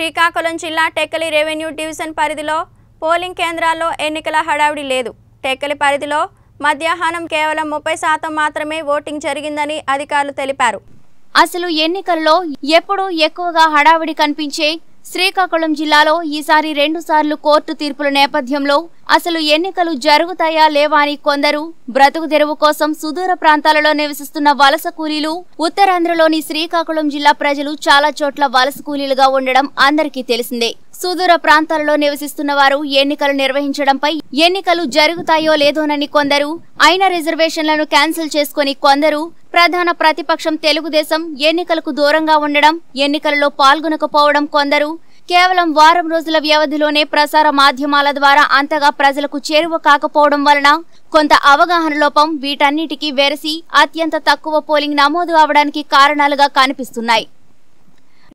శ్రీకాకుళం జిల్లా Tekkali revenue division పరిధిలో polling కేంద్రాల్లో ఎన్నికల హడావిడి లేదు టెక్కలి పరిధిలో మధ్యాహ్నం కేవలం ముప్పై శాతం మాత్రమే ఓటింగ్ జరిగిందని అధికారులు తెలిపారు అసలు ఎన్నికల్లో ఎప్పుడూ ఎక్కువగా హడావిడి కనిపించే శ్రీకాకుళం జిల్లాలో ఈసారి రెండుసార్లు కోర్టు తీర్పుల నేపథ్యంలో అసలు ఎన్నికలు జరుగుతాయా లేవా అని కొందరు బ్రతుకు తెరువు కోసం సుదూర ప్రాంతాలలో నివసిస్తున్న వలస కూలీలు ఉత్తరాంధ్రలోని శ్రీకాకుళం జిల్లా ప్రజలు చాలా చోట్ల వలస కూలీలుగా ఉండడం అందరికీ తెలిసిందే సుదూర ప్రాంతాలలో నివసిస్తున్న వారు ఎన్నికలు నిర్వహించడంపై ఎన్నికలు జరుగుతాయో లేదోనని కొందరు అయిన రిజర్వేషన్లను క్యాన్సిల్ చేసుకుని కొందరు ప్రధాన ప్రతిపక్షం తెలుగుదేశం ఎన్నికలకు దూరంగా ఉండడం ఎన్నికలలో పాల్గొనకపోవడం కొందరు కేవలం వారం రోజుల వ్యవధిలోనే ప్రసార మాధ్యమాల ద్వారా అంతగా ప్రజలకు చేరువ కాకపోవడం వలన కొంత అవగాహన లోపం వీటన్నిటికీ వెరసి అత్యంత తక్కువ పోలింగ్ నమోదు అవడానికి కారణాలుగా కనిపిస్తున్నాయి